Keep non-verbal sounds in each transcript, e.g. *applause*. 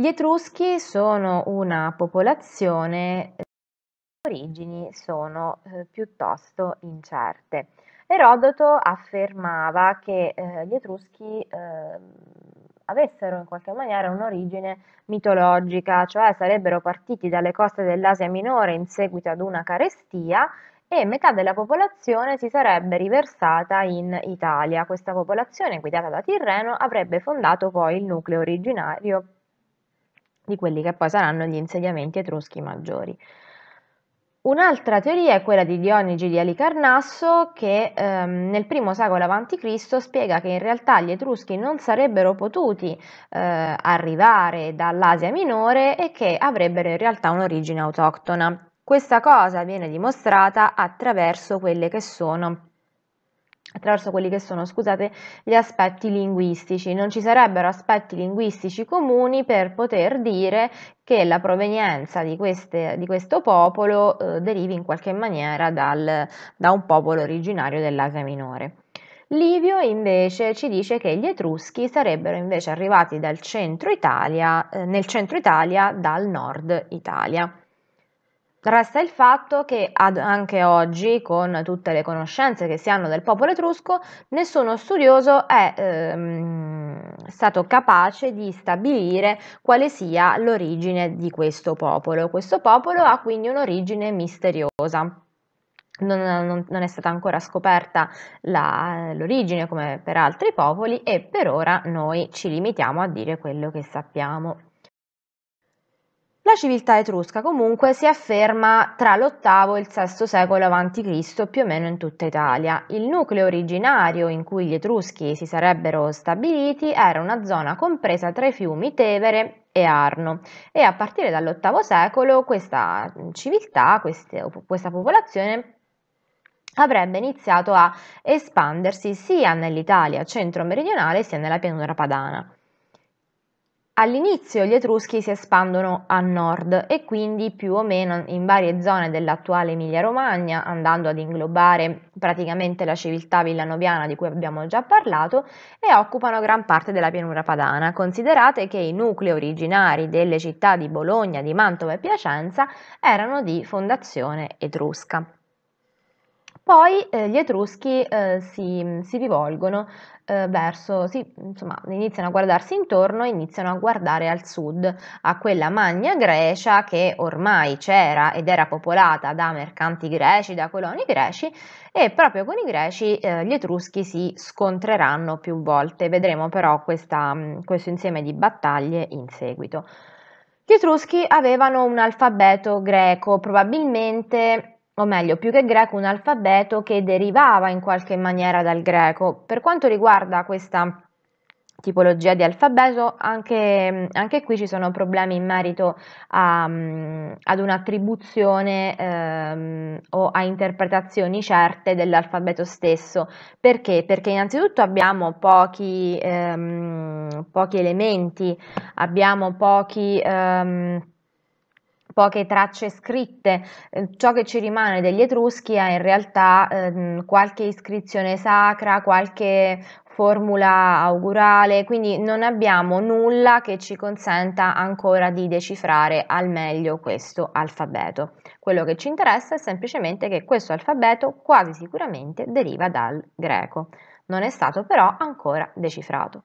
Gli Etruschi sono una popolazione le origini sono eh, piuttosto incerte. Erodoto affermava che eh, gli Etruschi eh, avessero in qualche maniera un'origine mitologica, cioè sarebbero partiti dalle coste dell'Asia Minore in seguito ad una carestia e metà della popolazione si sarebbe riversata in Italia. Questa popolazione, guidata da Tirreno, avrebbe fondato poi il nucleo originario di quelli che poi saranno gli insediamenti etruschi maggiori. Un'altra teoria è quella di Dionigi di Alicarnasso che ehm, nel primo secolo a.C. spiega che in realtà gli Etruschi non sarebbero potuti eh, arrivare dall'Asia minore e che avrebbero in realtà un'origine autoctona. Questa cosa viene dimostrata attraverso quelle che sono attraverso quelli che sono, scusate, gli aspetti linguistici. Non ci sarebbero aspetti linguistici comuni per poter dire che la provenienza di, queste, di questo popolo eh, derivi in qualche maniera dal, da un popolo originario dell'Asia minore. Livio invece ci dice che gli Etruschi sarebbero invece arrivati centro Italia, eh, nel centro Italia dal nord Italia. Resta il fatto che ad- anche oggi, con tutte le conoscenze che si hanno del popolo etrusco, nessuno studioso è ehm, stato capace di stabilire quale sia l'origine di questo popolo. Questo popolo ha quindi un'origine misteriosa. Non, non, non, è stata ancora scoperta la, l'origine come per altri popoli e per ora noi ci limitiamo a dire quello che sappiamo. La civiltà etrusca comunque si afferma tra l'VIII e il VI secolo a.C. più o meno in tutta Italia. Il nucleo originario in cui gli etruschi si sarebbero stabiliti era una zona compresa tra i fiumi Tevere e Arno e a partire dall'VIII secolo questa civiltà, questa, questa popolazione avrebbe iniziato a espandersi sia nell'Italia centro-meridionale sia nella pianura padana. All'inizio gli Etruschi si espandono a nord e quindi più o meno in varie zone dell'attuale Emilia-Romagna, andando ad inglobare praticamente la civiltà villanoviana di cui abbiamo già parlato, e occupano gran parte della pianura padana. Considerate che i nuclei originari delle città di Bologna, di Mantova e Piacenza erano di fondazione etrusca. Poi eh, gli Etruschi eh, si, si, rivolgono eh, verso, si, insomma, iniziano a guardarsi intorno iniziano a guardare al sud, a quella Magna Grecia che ormai c'era ed era popolata da mercanti greci, da coloni greci, e proprio con i greci eh, gli Etruschi si scontreranno più volte. Vedremo però questa, mm, questo insieme di battaglie in seguito. Gli Etruschi avevano un alfabeto greco, probabilmente o meglio, più che greco, un alfabeto che derivava in qualche maniera dal greco. Per quanto riguarda questa tipologia di alfabeto, anche, anche qui ci sono problemi in merito a, mm, ad un'attribuzione ehm, o a interpretazioni certe dell'alfabeto stesso. Perché? Perché innanzitutto abbiamo pochi, ehm, pochi elementi, abbiamo pochi... Ehm, poche tracce scritte. Eh, ciò che ci rimane degli Etruschi è in realtà ehm, qualche iscrizione sacra, qualche formula augurale, quindi non abbiamo nulla che ci consenta ancora di decifrare al meglio questo alfabeto. Quello che ci interessa è semplicemente che questo alfabeto quasi sicuramente deriva dal greco, non è stato però ancora decifrato.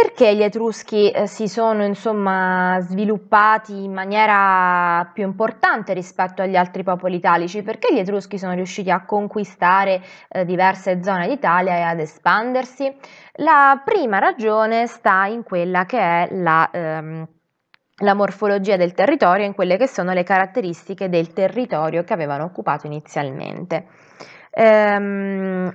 Perché gli Etruschi eh, si sono insomma, sviluppati in maniera più importante rispetto agli altri popoli italici? Perché gli Etruschi sono riusciti a conquistare eh, diverse zone d'Italia e ad espandersi? La prima ragione sta in quella che è la... Ehm, la morfologia del territorio e in quelle che sono le caratteristiche del territorio che avevano occupato inizialmente. Ehm,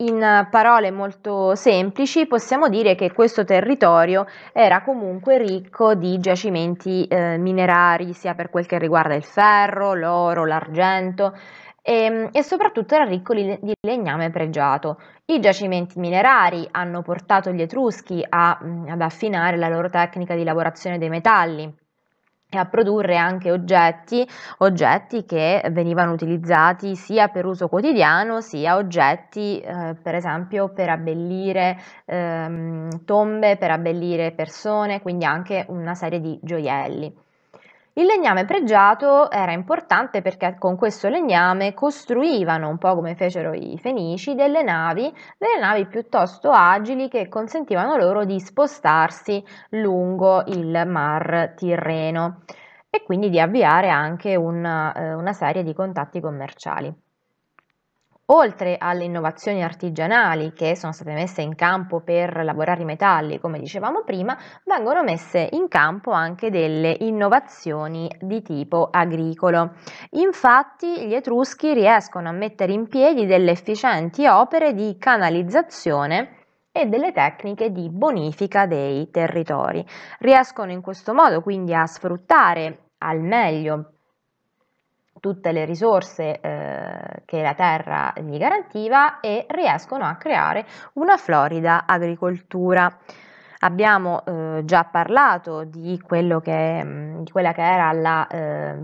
in parole molto semplici possiamo dire che questo territorio era comunque ricco di giacimenti eh, minerari, sia per quel che riguarda il ferro, l'oro, l'argento e, ehm, e, soprattutto era ricco di legname pregiato. I giacimenti minerari hanno portato gli Etruschi a, ad affinare la loro tecnica di lavorazione dei metalli e a produrre anche oggetti, oggetti, che venivano utilizzati sia per uso quotidiano sia oggetti eh, per esempio per abbellire ehm, tombe, per abbellire persone, quindi anche una serie di gioielli. Il legname pregiato era importante perché con questo legname costruivano, un po' come fecero i fenici, delle navi, delle navi piuttosto agili che consentivano loro di spostarsi lungo il mar Tirreno e quindi di avviare anche una, eh, una serie di contatti commerciali. Oltre alle innovazioni artigianali che sono state messe in campo per lavorare i metalli, come dicevamo prima, vengono messe in campo anche delle innovazioni di tipo agricolo. Infatti gli Etruschi riescono a mettere in piedi delle efficienti opere di canalizzazione e delle tecniche di bonifica dei territori. Riescono in questo modo quindi a sfruttare al meglio tutte le risorse eh, che la terra gli garantiva e riescono a creare una florida agricoltura. Abbiamo eh, già parlato di, che, mm, di, quella che era la, eh,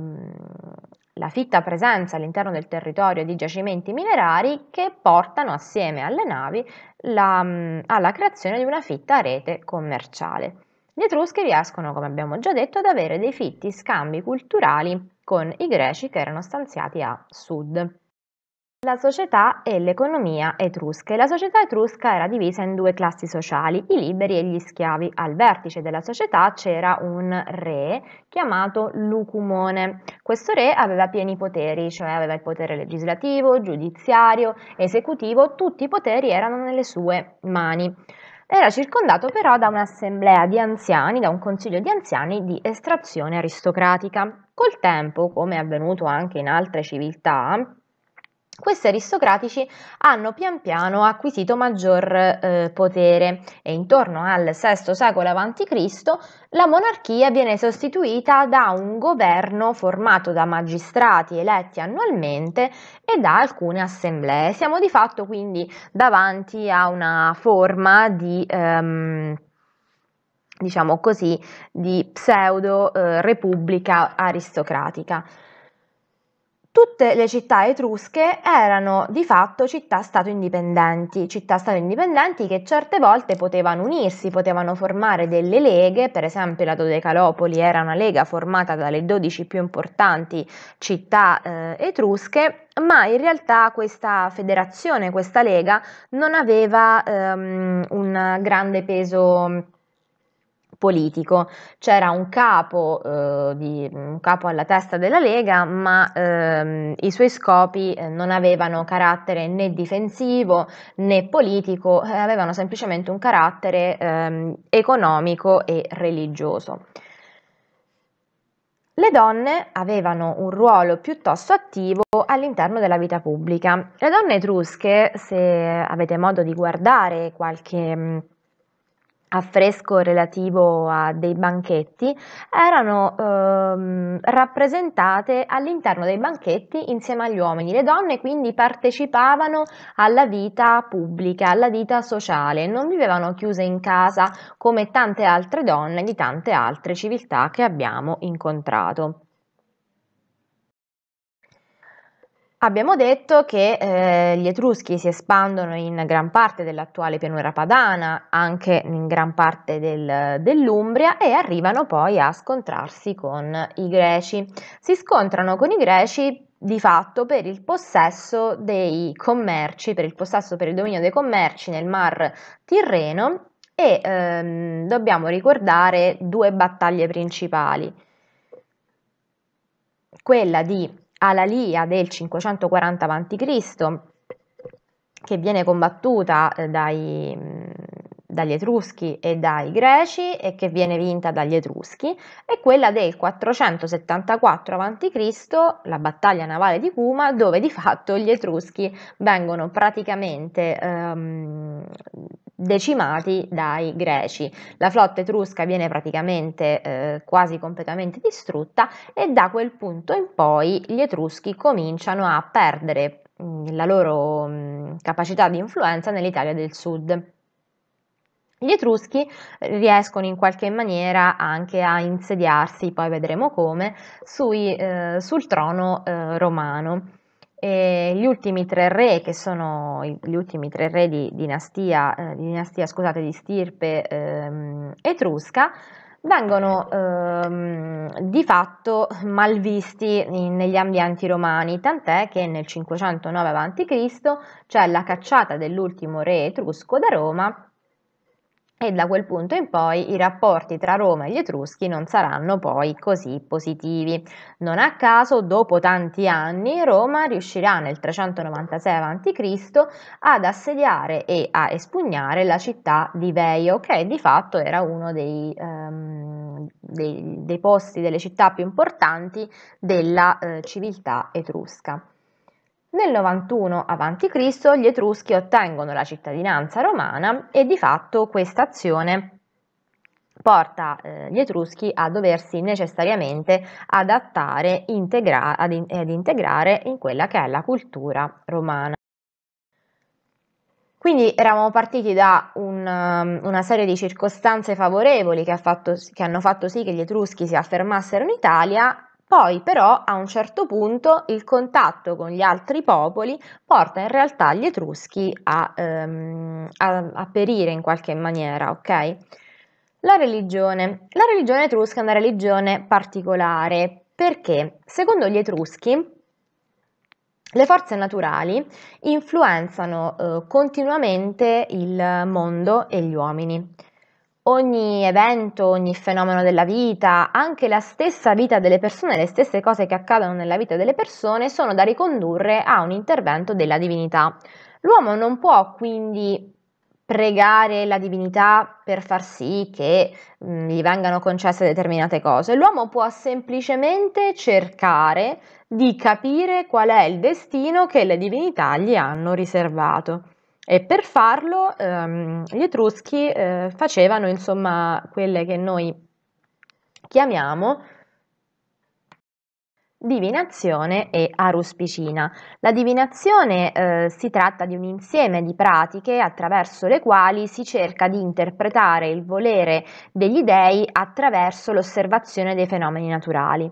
la fitta presenza all'interno del territorio di giacimenti minerari che portano assieme alle navi la, mm, alla creazione di una fitta rete commerciale. Gli Etruschi riescono, come abbiamo già detto, ad avere dei fitti scambi culturali con i Greci che erano stanziati a sud. La società e l'economia etrusche. La società etrusca era divisa in due classi sociali, i liberi e gli schiavi. Al vertice della società c'era un re chiamato Lucumone. Questo re aveva pieni poteri, cioè aveva il potere legislativo, giudiziario, esecutivo, tutti i poteri erano nelle sue mani. Era circondato però da un'assemblea di anziani, da un consiglio di anziani di estrazione aristocratica. Col tempo, come è avvenuto anche in altre civiltà, questi aristocratici hanno pian piano acquisito maggior eh, potere e intorno al VI secolo a.C. la monarchia viene sostituita da un governo formato da magistrati eletti annualmente e da alcune assemblee. Siamo di fatto quindi davanti a una forma di... Ehm, diciamo così, di pseudo eh, repubblica aristocratica. Tutte le città etrusche erano di fatto città-stato indipendenti, città-stato indipendenti che certe volte potevano unirsi, potevano formare delle leghe, per esempio la Dodecalopoli era una lega formata dalle 12 più importanti città eh, etrusche, ma in realtà questa federazione, questa lega non aveva ehm, un grande peso politico. C'era un capo, eh, di, un capo, alla testa della Lega, ma ehm, i suoi scopi eh, non avevano carattere né difensivo né politico, eh, avevano semplicemente un carattere ehm, economico e religioso. Le donne avevano un ruolo piuttosto attivo all'interno della vita pubblica. Le donne etrusche, se avete modo di guardare qualche affresco relativo a dei banchetti erano ehm, rappresentate all'interno dei banchetti insieme agli uomini. Le donne quindi partecipavano alla vita pubblica, alla vita sociale, non vivevano chiuse in casa come tante altre donne di tante altre civiltà che abbiamo incontrato. Abbiamo detto che eh, gli Etruschi si espandono in gran parte dell'attuale pianura padana, anche in gran parte del, dell'Umbria e arrivano poi a scontrarsi con i Greci. Si scontrano con i Greci di fatto per il possesso dei commerci, per il possesso per il dominio dei commerci nel Mar Tirreno e ehm, dobbiamo ricordare due battaglie principali. Quella di alla Lia del 540 a.C., che viene combattuta eh, dai, mm, dagli Etruschi e dai Greci e che viene vinta dagli Etruschi, e quella del 474 a.C., la battaglia navale di Cuma, dove di fatto gli Etruschi vengono praticamente ehm, decimati dai Greci. La flotta etrusca viene praticamente eh, quasi completamente distrutta e da quel punto in poi gli Etruschi cominciano a perdere Mhmm, la loro mhmm, capacità di influenza nell'Italia del Sud. Gli Etruschi riescono in qualche maniera anche a insediarsi, poi vedremo come, sui, eh, sul trono eh, romano. E gli ultimi tre re, che sono gli ultimi tre re di dinastia, eh, di, dinastia, scusate, di stirpe ehm, etrusca, vengono ehm, di fatto malvisti negli ambienti romani, tant'è che nel 509 a.C. c'è la cacciata dell'ultimo re etrusco da Roma e da quel punto in poi i rapporti tra Roma e gli Etruschi non saranno poi così positivi. Non a caso, dopo tanti anni, Roma riuscirà nel 396 a.C. ad assediare e a espugnare la città di Veio, che di fatto era uno dei, um, dei, dei posti, delle città più importanti della uh, civiltà etrusca. Nel 91 a.C. gli Etruschi ottengono la cittadinanza romana e di fatto questa azione porta eh, gli Etruschi a doversi necessariamente adattare integra- ad, in- ad integrare in quella che è la cultura romana. Quindi eravamo partiti da un, um, una serie di circostanze favorevoli che, ha fatto, che, hanno fatto sì che gli Etruschi si affermassero in Italia poi però a un certo punto il contatto con gli altri popoli porta in realtà gli Etruschi a, ehm, a, a perire in qualche maniera, ok? La religione. La religione etrusca è una religione particolare perché secondo gli Etruschi le forze naturali influenzano eh, continuamente il mondo e gli uomini ogni evento, ogni fenomeno della vita, anche la stessa vita delle persone, le stesse cose che accadono nella vita delle persone sono da ricondurre a un intervento della divinità. L'uomo non può quindi pregare la divinità per far sì che mh, mm, gli vengano concesse determinate cose. L'uomo può semplicemente cercare di capire qual è il destino che le divinità gli hanno riservato. E per farlo ehm, gli etruschi eh, facevano insomma quelle che noi chiamiamo divinazione e aruspicina. La divinazione eh, si tratta di un insieme di pratiche attraverso le quali si cerca di interpretare il volere degli dei attraverso l'osservazione dei fenomeni naturali.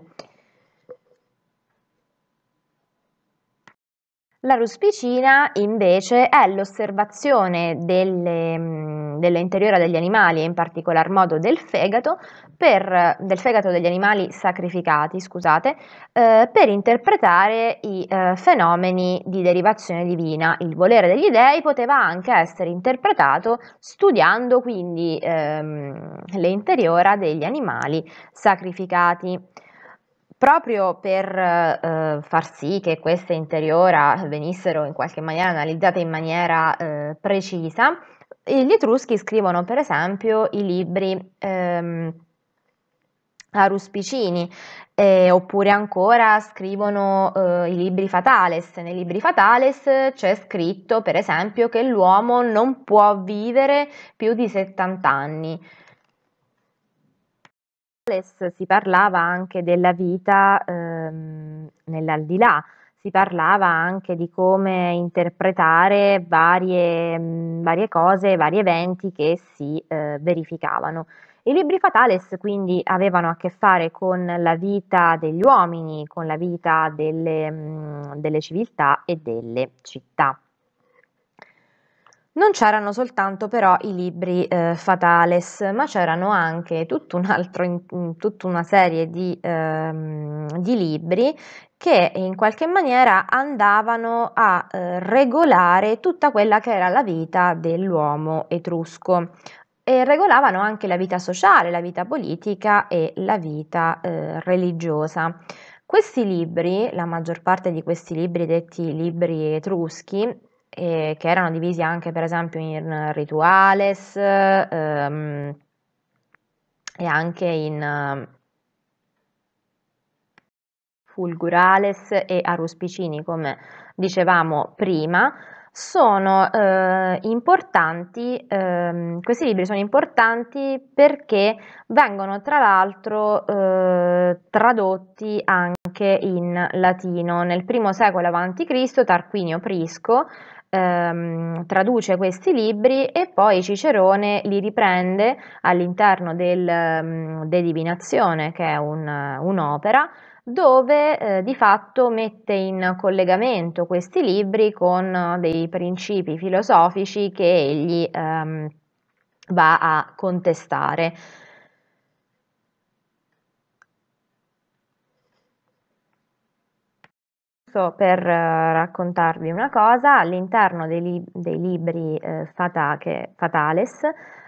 La ruspicina invece è l'osservazione dell'interiore mm, degli animali, e in particolar modo del fegato, per, del fegato degli animali sacrificati, scusate, eh, per interpretare i eh, fenomeni di derivazione divina. Il volere degli dei poteva anche essere interpretato studiando quindi ehm, l'interiora degli animali sacrificati. Proprio per eh, far sì che queste interiora venissero in qualche maniera analizzate in maniera eh, precisa, gli Etruschi scrivono per esempio i libri ehm, a Ruspicini, eh, oppure ancora scrivono eh, i libri Fatales. Nei libri Fatales c'è scritto per esempio che l'uomo non può vivere più di 70 anni si parlava anche della vita ehm, nell'aldilà, si parlava anche di come interpretare varie, mh, mm, varie cose, vari eventi che si eh, verificavano. I libri fatales quindi avevano a che fare con la vita degli uomini, con la vita delle, mh, mm, delle civiltà e delle città. Non c'erano soltanto però i libri eh, fatales, ma c'erano anche tutta, un altro, in, mm, tutta una serie di, ehm, di, libri che in qualche maniera andavano a eh, regolare tutta quella che era la vita dell'uomo etrusco e regolavano anche la vita sociale, la vita politica e la vita eh, religiosa. Questi libri, la maggior parte di questi libri detti libri etruschi, eh, che erano divisi anche per esempio in rituales ehm, e anche in ehm, fulgurales e aruspicini come dicevamo prima sono eh, importanti, eh, questi libri sono importanti perché vengono tra l'altro eh, tradotti anche in latino. Nel primo secolo a.C. Tarquinio Prisco ehm, traduce questi libri e poi Cicerone li riprende all'interno del, mm, De Divinazione, che è un, un'opera, dove eh, di fatto mette in collegamento questi libri con eh, dei principi filosofici che egli ehm, va a contestare. corso per eh, raccontarvi una cosa, all'interno dei, li- dei libri eh, fata- che, Fatales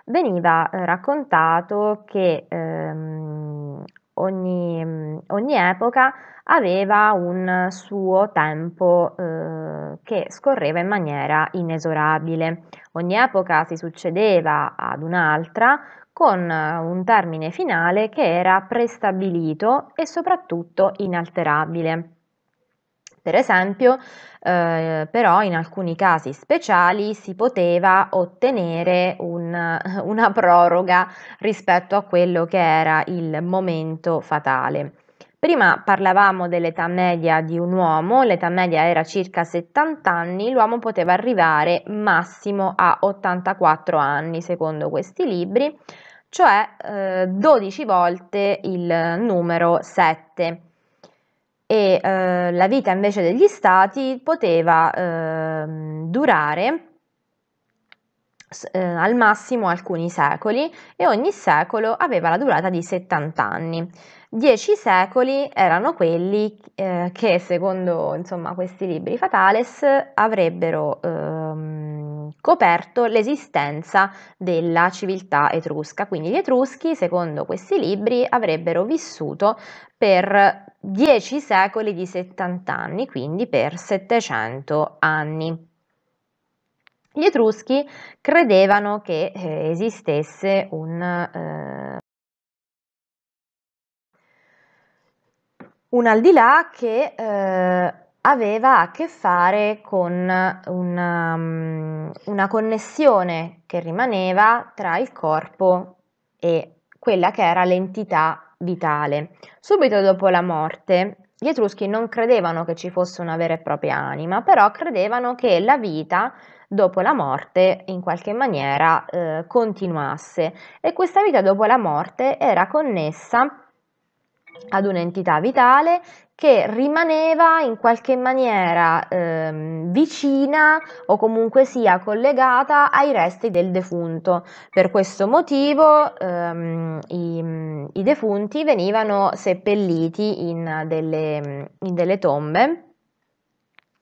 veniva eh, raccontato che ehm, ogni, mm, ogni, epoca aveva un suo tempo eh, che scorreva in maniera inesorabile. Ogni epoca si succedeva ad un'altra con eh, un termine finale che era prestabilito e soprattutto inalterabile. Per esempio, eh, però in alcuni casi speciali si poteva ottenere un, *laughs* una proroga rispetto a quello che era il momento fatale. Prima parlavamo dell'età media di un uomo, l'età media era circa 70 anni, l'uomo poteva arrivare massimo a 84 anni secondo questi libri, cioè eh, 12 volte il numero 7 e eh, la vita invece degli stati poteva eh, durare eh, al massimo alcuni secoli e ogni secolo aveva la durata di 70 anni. Dieci secoli erano quelli eh, che secondo insomma, questi libri fatales avrebbero ehm, coperto l'esistenza della civiltà etrusca. Quindi gli etruschi, secondo questi libri, avrebbero vissuto per 10 secoli di 70 anni, quindi per 700 anni. Gli Etruschi credevano che eh, esistesse un, eh, un al di là che eh, aveva a che fare con una, mm, una connessione che rimaneva tra il corpo e quella che era l'entità vitale. Subito dopo la morte, gli Etruschi non credevano che ci fosse una vera e propria anima, però credevano che la vita dopo la morte in qualche maniera eh, continuasse e questa vita dopo la morte era connessa ad un'entità vitale che rimaneva in qualche maniera ehm, vicina o comunque sia collegata ai resti del defunto. Per questo motivo ehm, i, i, defunti venivano seppelliti in delle, in delle tombe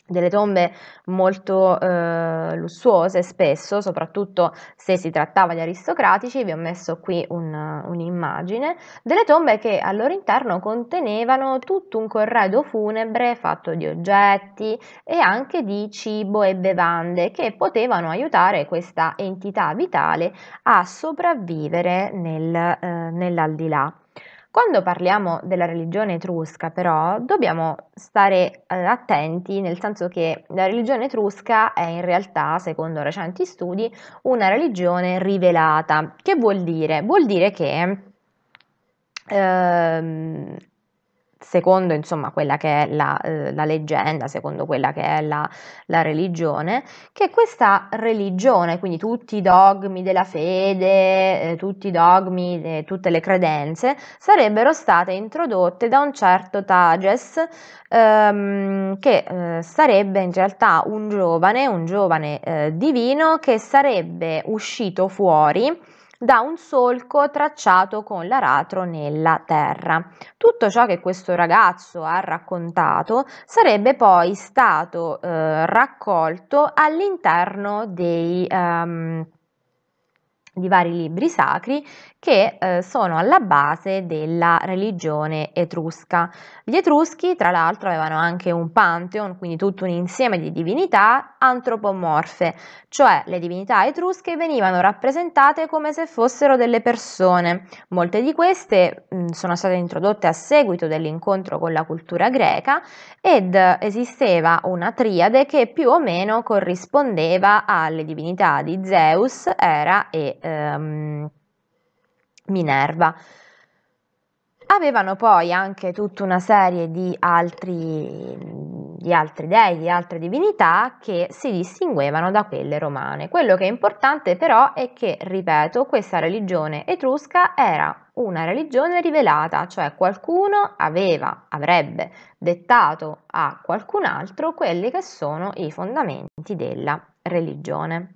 delle tombe molto eh, lussuose spesso, soprattutto se si trattava di aristocratici, vi ho messo qui un, un'immagine, delle tombe che al loro interno contenevano tutto un corredo funebre fatto di oggetti e anche di cibo e bevande che potevano aiutare questa entità vitale a sopravvivere nel, eh, nell'aldilà. Quando parliamo della religione etrusca, però, dobbiamo stare eh, attenti, nel senso che la religione etrusca è in realtà, secondo recenti studi, una religione rivelata. Che vuol dire? Vuol dire che ehm, secondo insomma, quella che è la, eh, la, leggenda, secondo quella che è la, la, religione, che questa religione, quindi tutti i dogmi della fede, eh, tutti i dogmi, eh, tutte le credenze, sarebbero state introdotte da un certo Tages, ehm, che eh, sarebbe in realtà un giovane, un giovane divino, che sarebbe uscito fuori da un solco tracciato con l'aratro nella terra. Tutto ciò che questo ragazzo ha raccontato sarebbe poi stato eh, raccolto all'interno dei... Um, di vari libri sacri che eh, sono alla base della religione etrusca. Gli etruschi, tra l'altro, avevano anche un pantheon, quindi tutto un insieme di divinità antropomorfe, cioè le divinità etrusche venivano rappresentate come se fossero delle persone. Molte di queste mh, mm, sono state introdotte a seguito dell'incontro con la cultura greca ed esisteva una triade che più o meno corrispondeva alle divinità di Zeus, Era e ehm, Minerva. Avevano poi anche tutta una serie di altri, di altri dei, di altre divinità che si distinguevano da quelle romane. Quello che è importante però è che, ripeto, questa religione etrusca era una religione rivelata, cioè qualcuno aveva, avrebbe dettato a qualcun altro quelli che sono i fondamenti della religione.